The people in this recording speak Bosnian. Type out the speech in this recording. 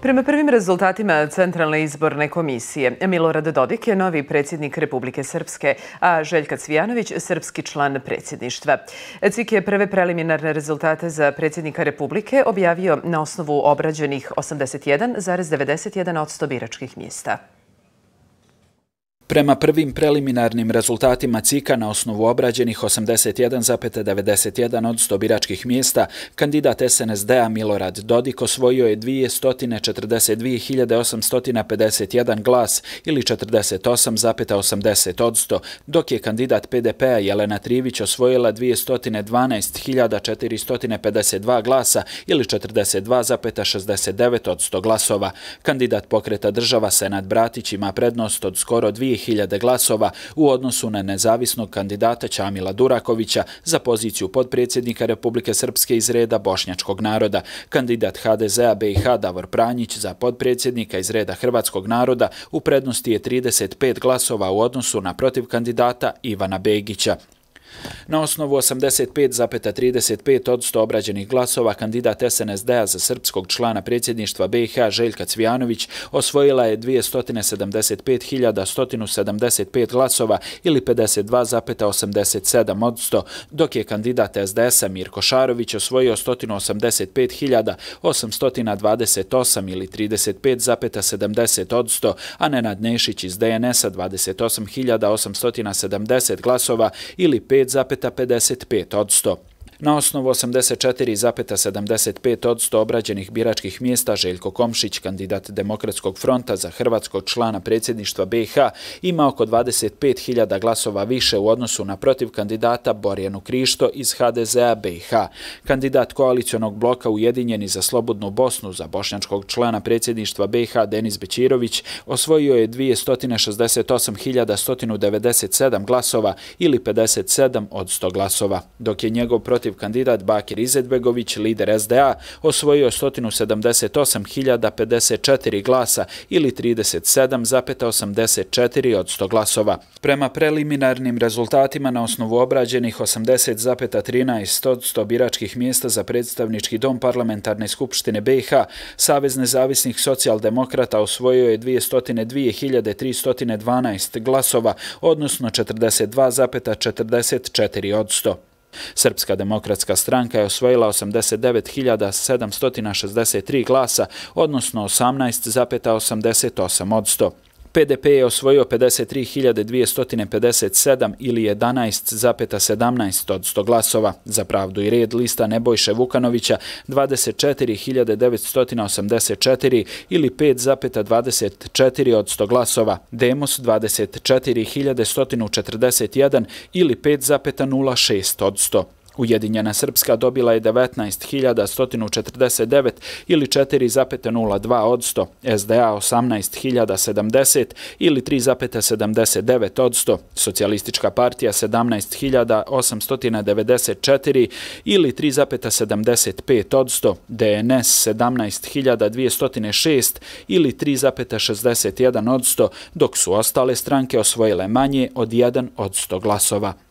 Prema prvim rezultatima Centralne izborne komisije, Milorad Dodik je novi predsjednik Republike Srpske, a Željka Cvijanović srpski član predsjedništva. Cik je prve preliminarne rezultate za predsjednika Republike objavio na osnovu obrađenih 81,91 biračkih mjesta. Prema prvim preliminarnim rezultatima CIKA na osnovu obrađenih 81,91 od stobiračkih mjesta, kandidat SNSD-a Milorad Dodik osvojio je 242.851 glas ili 48,80 od 100, dok je kandidat PDP-a Jelena Trivić osvojila 212.452 glasa ili 42,69 od 100 glasova. Kandidat pokreta država Senad Bratić ima prednost od skoro 2000 4.000 glasova u odnosu na nezavisnog kandidata Ćamila Durakovića za poziciju podpredsjednika Republike Srpske iz reda Bošnjačkog naroda. Kandidat HDZ-a BiH Davor Pranjić za podpredsjednika iz reda Hrvatskog naroda u prednosti je 35 glasova u odnosu na protiv kandidata Ivana Begića. Na osnovu 85,35 od 100 obrađenih glasova, kandidat SNSD-a za srpskog člana predsjedništva BiH Željka Cvijanović osvojila je 275.175 glasova ili 52,87 od 100, dok je kandidat SDS-a Mirko Šarović osvojio 185.828 ili 35,70 od 100, a Nenad Nešić iz DNS-a 28.870 glasova ili 5,87 od 100. 5,55 odsto. Na osnovu 84,75 odsto obrađenih biračkih mjesta Željko Komšić, kandidat Demokratskog fronta za hrvatskog člana predsjedništva BiH, ima oko 25.000 glasova više u odnosu na protiv kandidata Borjanu Krišto iz HDZ-a BiH. Kandidat koalicijonog bloka Ujedinjeni za slobodnu Bosnu za bošnjačkog člana predsjedništva BiH Denis Bećirović osvojio je 268.197 glasova ili 57 odsto glasova, dok je njegov protiv protiv kandidat Bakir Izetbegović, lider SDA, osvojio 178.054 glasa ili 37,84 od 100 glasova. Prema preliminarnim rezultatima na osnovu obrađenih 80,13% biračkih mjesta za predstavnički dom parlamentarne skupštine BiH, Savez nezavisnih socijaldemokrata osvojio je 202.312 glasova, odnosno 42,44 od 100. Srpska demokratska stranka je osvojila 89.763 glasa, odnosno 18,88 PDP je osvojio 53.257 ili 11,17 od 100 glasova. Za pravdu i red lista Nebojše Vukanovića 24.984 ili 5,24 od 100 glasova. Demos 24.141 ili 5,06 od 100. Ujedinjena Srpska dobila je 19.149 ili 4,02 odsto, SDA 18.070 ili 3,79 odsto, Socialistička partija 17.894 ili 3,75 odsto, DNS 17.206 ili 3,61 odsto, dok su ostale stranke osvojile manje od 1 odsto glasova.